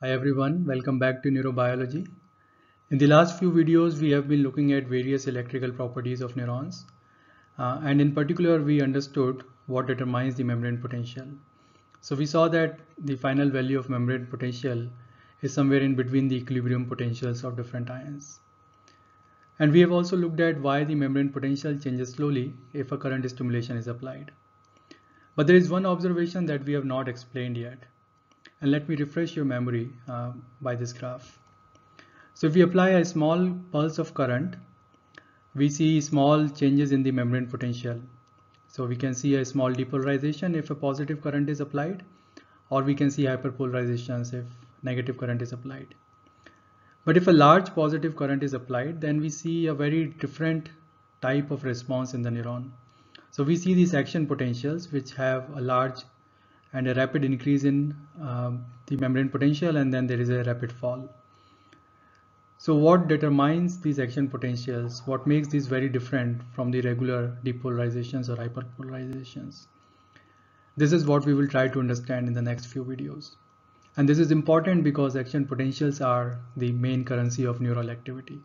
Hi everyone, welcome back to Neurobiology. In the last few videos, we have been looking at various electrical properties of neurons. Uh, and in particular, we understood what determines the membrane potential. So we saw that the final value of membrane potential is somewhere in between the equilibrium potentials of different ions. And we have also looked at why the membrane potential changes slowly if a current stimulation is applied. But there is one observation that we have not explained yet and let me refresh your memory uh, by this graph. So if we apply a small pulse of current, we see small changes in the membrane potential. So we can see a small depolarization if a positive current is applied, or we can see hyperpolarizations if negative current is applied. But if a large positive current is applied, then we see a very different type of response in the neuron. So we see these action potentials which have a large and a rapid increase in um, the membrane potential and then there is a rapid fall. So what determines these action potentials? What makes these very different from the regular depolarizations or hyperpolarizations? This is what we will try to understand in the next few videos. And this is important because action potentials are the main currency of neural activity.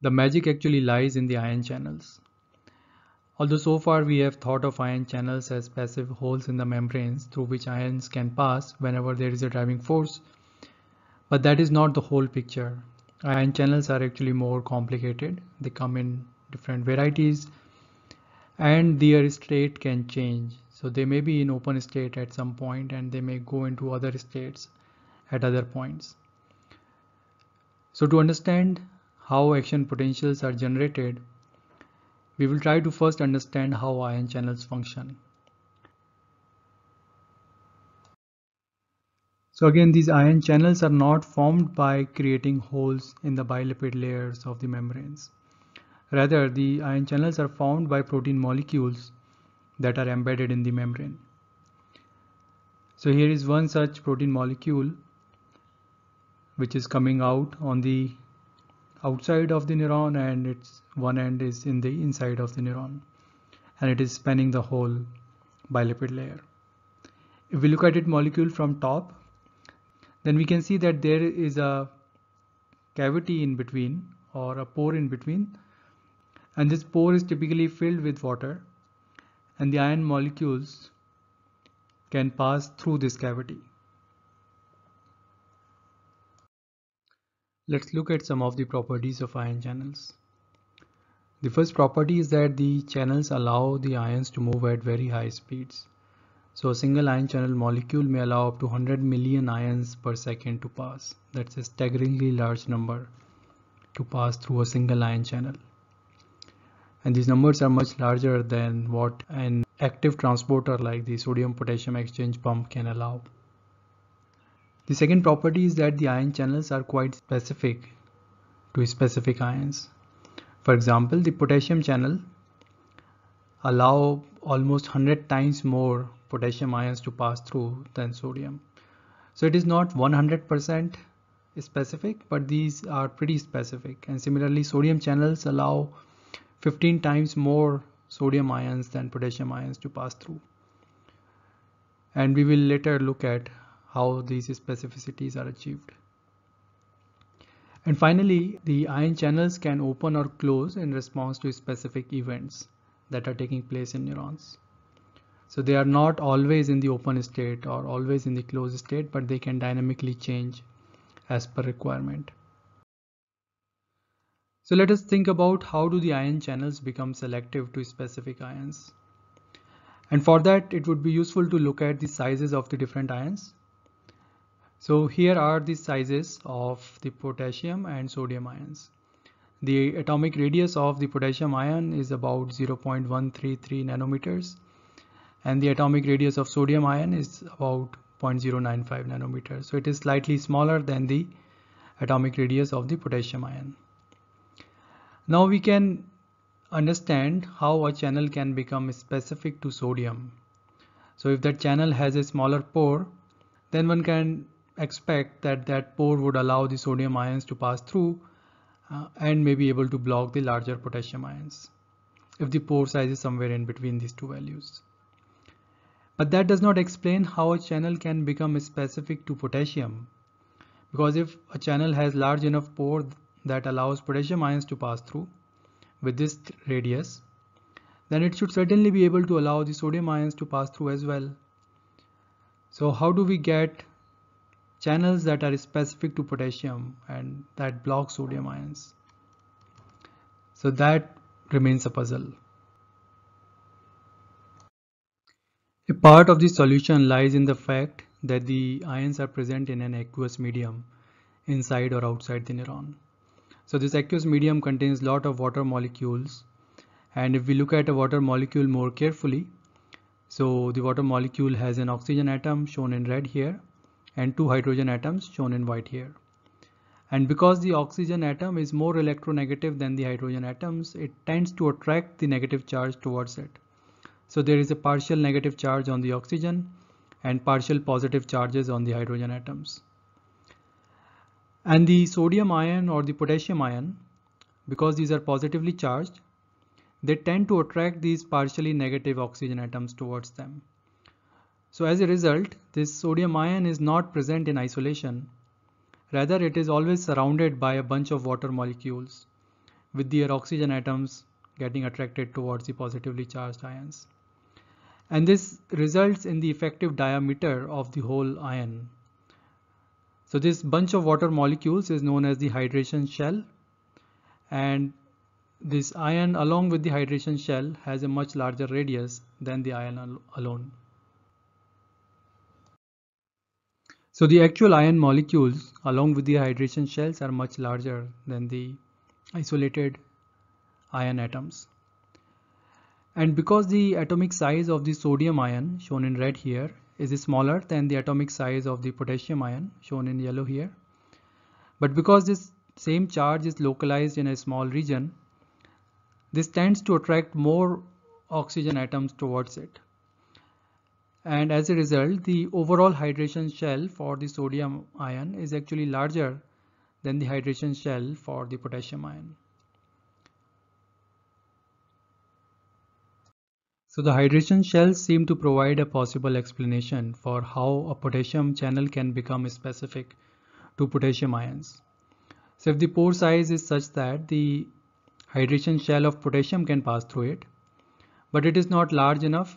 The magic actually lies in the ion channels. Although so far we have thought of ion channels as passive holes in the membranes through which ions can pass whenever there is a driving force, but that is not the whole picture. Ion channels are actually more complicated. They come in different varieties and their state can change. So they may be in open state at some point and they may go into other states at other points. So to understand how action potentials are generated, we will try to first understand how ion channels function. So again, these ion channels are not formed by creating holes in the bilipid layers of the membranes. Rather, the ion channels are formed by protein molecules that are embedded in the membrane. So here is one such protein molecule which is coming out on the outside of the neuron and its one end is in the inside of the neuron and it is spanning the whole bilipid layer. If we look at it molecule from top then we can see that there is a cavity in between or a pore in between and this pore is typically filled with water and the ion molecules can pass through this cavity. Let's look at some of the properties of ion channels. The first property is that the channels allow the ions to move at very high speeds. So a single ion channel molecule may allow up to 100 million ions per second to pass. That's a staggeringly large number to pass through a single ion channel. And these numbers are much larger than what an active transporter like the sodium potassium exchange pump can allow. The second property is that the ion channels are quite specific to specific ions. For example, the potassium channel allow almost 100 times more potassium ions to pass through than sodium. So it is not 100% specific, but these are pretty specific. And similarly, sodium channels allow 15 times more sodium ions than potassium ions to pass through. And we will later look at how these specificities are achieved. And finally, the ion channels can open or close in response to specific events that are taking place in neurons. So they are not always in the open state or always in the closed state, but they can dynamically change as per requirement. So let us think about how do the ion channels become selective to specific ions. And for that, it would be useful to look at the sizes of the different ions so here are the sizes of the potassium and sodium ions. The atomic radius of the potassium ion is about 0.133 nanometers and the atomic radius of sodium ion is about 0.095 nanometers. So it is slightly smaller than the atomic radius of the potassium ion. Now we can understand how a channel can become specific to sodium. So if that channel has a smaller pore, then one can expect that that pore would allow the sodium ions to pass through uh, and may be able to block the larger potassium ions if the pore size is somewhere in between these two values. But that does not explain how a channel can become specific to potassium because if a channel has large enough pore that allows potassium ions to pass through with this radius then it should certainly be able to allow the sodium ions to pass through as well. So how do we get channels that are specific to potassium and that block sodium ions. So that remains a puzzle. A part of the solution lies in the fact that the ions are present in an aqueous medium inside or outside the neuron. So this aqueous medium contains a lot of water molecules and if we look at a water molecule more carefully so the water molecule has an oxygen atom shown in red here and two hydrogen atoms shown in white here. And because the oxygen atom is more electronegative than the hydrogen atoms, it tends to attract the negative charge towards it. So there is a partial negative charge on the oxygen and partial positive charges on the hydrogen atoms. And the sodium ion or the potassium ion, because these are positively charged, they tend to attract these partially negative oxygen atoms towards them. So as a result, this sodium ion is not present in isolation. Rather, it is always surrounded by a bunch of water molecules with their oxygen atoms getting attracted towards the positively charged ions. And this results in the effective diameter of the whole ion. So this bunch of water molecules is known as the hydration shell. And this ion along with the hydration shell has a much larger radius than the ion al alone. So the actual ion molecules along with the hydration shells are much larger than the isolated ion atoms. And because the atomic size of the sodium ion shown in red here is smaller than the atomic size of the potassium ion shown in yellow here. But because this same charge is localized in a small region, this tends to attract more oxygen atoms towards it and as a result the overall hydration shell for the sodium ion is actually larger than the hydration shell for the potassium ion. So the hydration shells seem to provide a possible explanation for how a potassium channel can become specific to potassium ions. So if the pore size is such that the hydration shell of potassium can pass through it, but it is not large enough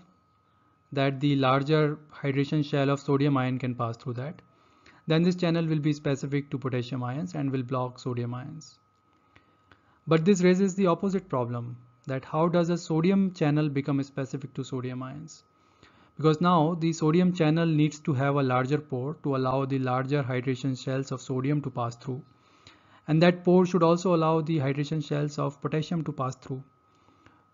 that the larger hydration shell of sodium ion can pass through that. Then this channel will be specific to potassium ions and will block sodium ions. But this raises the opposite problem that how does a sodium channel become specific to sodium ions? Because now the sodium channel needs to have a larger pore to allow the larger hydration shells of sodium to pass through. And that pore should also allow the hydration shells of potassium to pass through.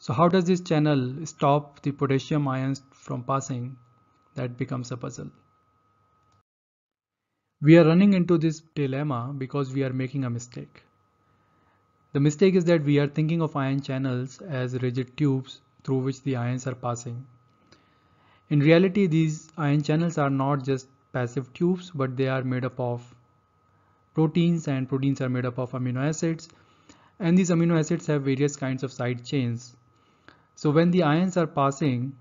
So how does this channel stop the potassium ions from passing? That becomes a puzzle. We are running into this dilemma because we are making a mistake. The mistake is that we are thinking of ion channels as rigid tubes through which the ions are passing. In reality, these ion channels are not just passive tubes, but they are made up of proteins and proteins are made up of amino acids. And these amino acids have various kinds of side chains so when the ions are passing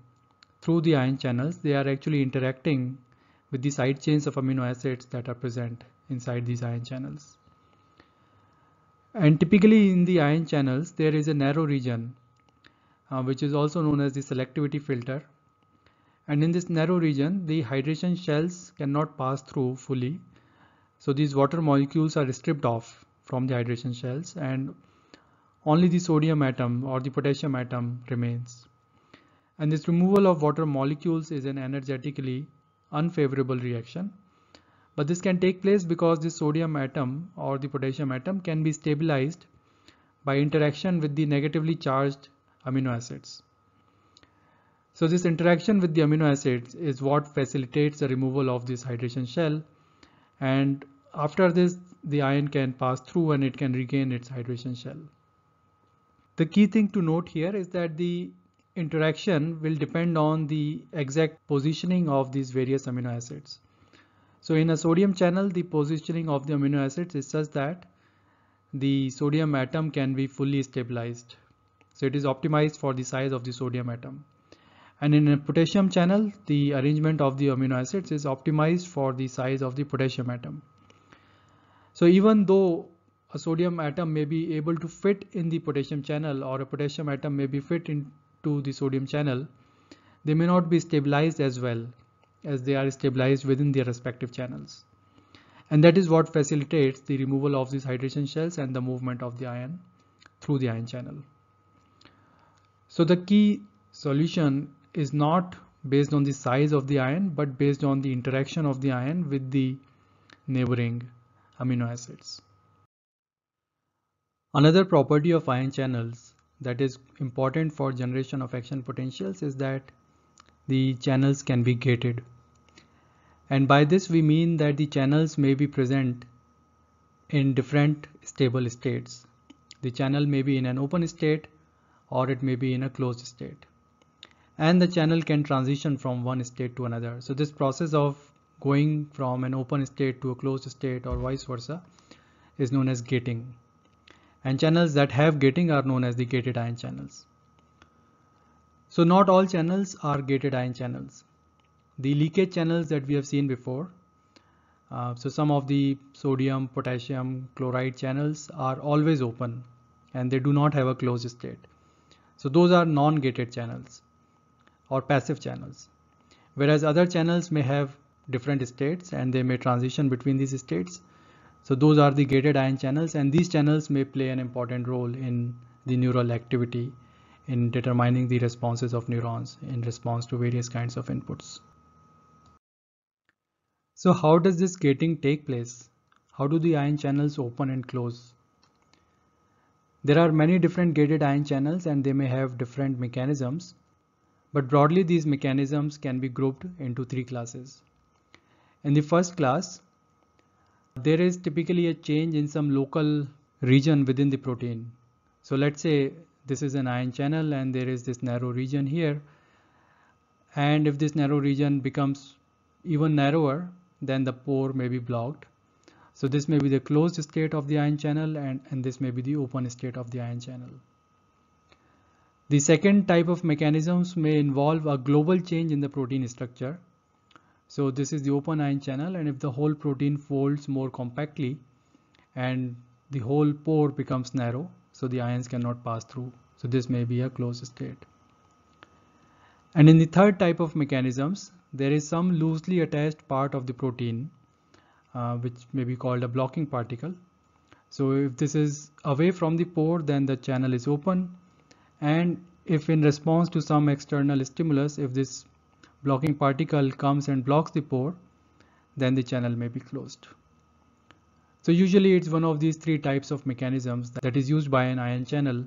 through the ion channels, they are actually interacting with the side chains of amino acids that are present inside these ion channels. And typically in the ion channels, there is a narrow region, uh, which is also known as the selectivity filter. And in this narrow region, the hydration shells cannot pass through fully. So these water molecules are stripped off from the hydration shells and only the sodium atom or the potassium atom remains. And this removal of water molecules is an energetically unfavorable reaction. But this can take place because the sodium atom or the potassium atom can be stabilized by interaction with the negatively charged amino acids. So this interaction with the amino acids is what facilitates the removal of this hydration shell and after this the ion can pass through and it can regain its hydration shell. The key thing to note here is that the interaction will depend on the exact positioning of these various amino acids. So in a sodium channel, the positioning of the amino acids is such that the sodium atom can be fully stabilized. So it is optimized for the size of the sodium atom. And in a potassium channel, the arrangement of the amino acids is optimized for the size of the potassium atom. So even though a sodium atom may be able to fit in the potassium channel or a potassium atom may be fit into the sodium channel, they may not be stabilized as well as they are stabilized within their respective channels. And that is what facilitates the removal of these hydration shells and the movement of the ion through the ion channel. So the key solution is not based on the size of the ion but based on the interaction of the ion with the neighboring amino acids. Another property of ion channels that is important for generation of action potentials is that the channels can be gated. And by this we mean that the channels may be present in different stable states. The channel may be in an open state or it may be in a closed state. And the channel can transition from one state to another. So this process of going from an open state to a closed state or vice versa is known as gating and channels that have gating are known as the gated ion channels. So not all channels are gated ion channels. The leakage channels that we have seen before, uh, so some of the sodium, potassium, chloride channels are always open and they do not have a closed state. So those are non-gated channels or passive channels. Whereas other channels may have different states and they may transition between these states so those are the gated ion channels and these channels may play an important role in the neural activity in determining the responses of neurons in response to various kinds of inputs. So how does this gating take place? How do the ion channels open and close? There are many different gated ion channels and they may have different mechanisms, but broadly these mechanisms can be grouped into three classes. In the first class, there is typically a change in some local region within the protein. So let's say this is an ion channel and there is this narrow region here. And if this narrow region becomes even narrower, then the pore may be blocked. So this may be the closed state of the ion channel and, and this may be the open state of the ion channel. The second type of mechanisms may involve a global change in the protein structure so this is the open ion channel and if the whole protein folds more compactly and the whole pore becomes narrow so the ions cannot pass through. So this may be a closed state. And in the third type of mechanisms, there is some loosely attached part of the protein uh, which may be called a blocking particle. So if this is away from the pore then the channel is open and if in response to some external stimulus if this blocking particle comes and blocks the pore, then the channel may be closed. So usually it's one of these three types of mechanisms that is used by an ion channel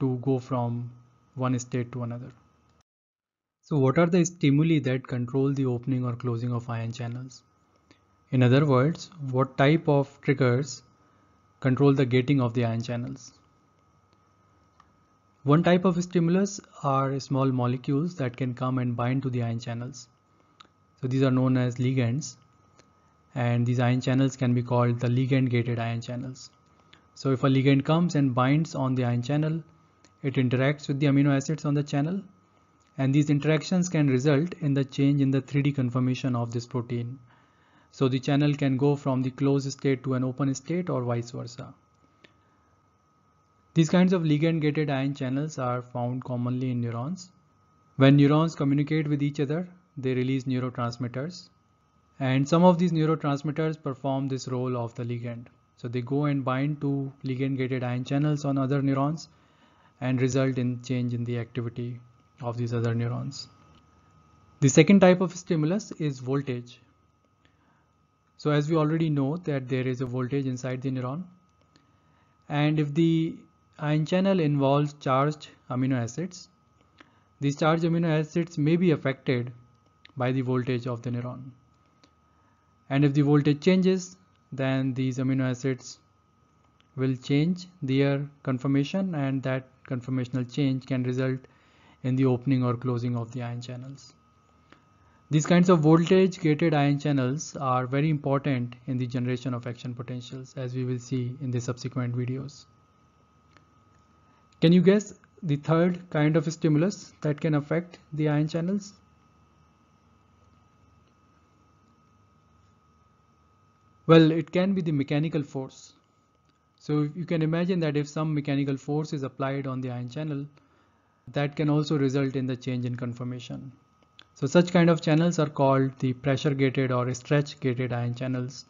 to go from one state to another. So what are the stimuli that control the opening or closing of ion channels? In other words, what type of triggers control the gating of the ion channels? One type of stimulus are small molecules that can come and bind to the ion channels. So these are known as ligands and these ion channels can be called the ligand gated ion channels. So if a ligand comes and binds on the ion channel, it interacts with the amino acids on the channel and these interactions can result in the change in the 3D conformation of this protein. So the channel can go from the closed state to an open state or vice versa. These kinds of ligand-gated ion channels are found commonly in neurons. When neurons communicate with each other, they release neurotransmitters. And some of these neurotransmitters perform this role of the ligand. So they go and bind to ligand-gated ion channels on other neurons and result in change in the activity of these other neurons. The second type of stimulus is voltage. So as we already know that there is a voltage inside the neuron and if the Ion channel involves charged amino acids. These charged amino acids may be affected by the voltage of the neuron. And if the voltage changes, then these amino acids will change their conformation and that conformational change can result in the opening or closing of the ion channels. These kinds of voltage gated ion channels are very important in the generation of action potentials as we will see in the subsequent videos. Can you guess the third kind of stimulus that can affect the ion channels? Well, it can be the mechanical force. So you can imagine that if some mechanical force is applied on the ion channel, that can also result in the change in conformation. So such kind of channels are called the pressure gated or stretch gated ion channels.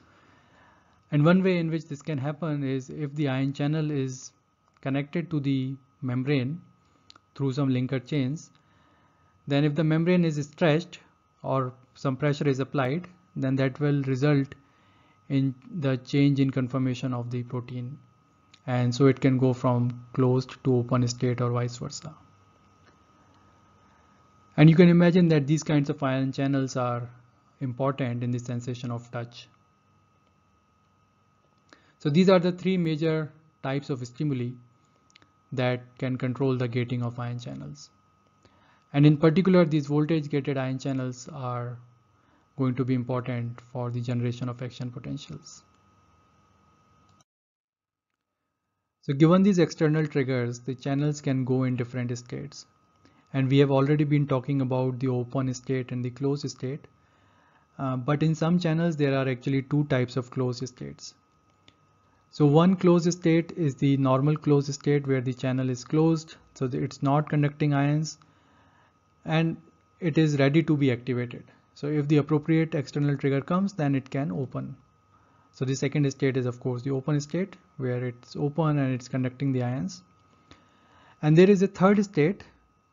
And one way in which this can happen is if the ion channel is connected to the membrane through some linker chains then if the membrane is stretched or some pressure is applied then that will result in the change in conformation of the protein and so it can go from closed to open state or vice versa and you can imagine that these kinds of ion channels are important in the sensation of touch so these are the three major types of stimuli that can control the gating of ion channels. And in particular, these voltage gated ion channels are going to be important for the generation of action potentials. So given these external triggers, the channels can go in different states. And we have already been talking about the open state and the closed state. Uh, but in some channels, there are actually two types of closed states. So one closed state is the normal closed state where the channel is closed. So it's not conducting ions and it is ready to be activated. So if the appropriate external trigger comes, then it can open. So the second state is of course the open state where it's open and it's conducting the ions. And there is a third state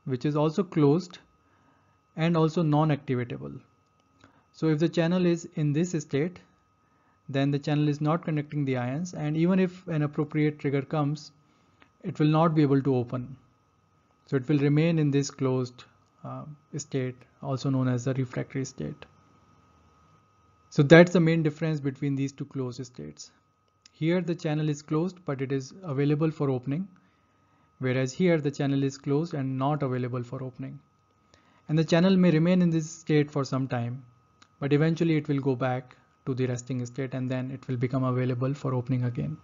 which is also closed and also non-activatable. So if the channel is in this state, then the channel is not connecting the ions and even if an appropriate trigger comes it will not be able to open so it will remain in this closed uh, state also known as the refractory state so that's the main difference between these two closed states here the channel is closed but it is available for opening whereas here the channel is closed and not available for opening and the channel may remain in this state for some time but eventually it will go back to the resting state and then it will become available for opening again.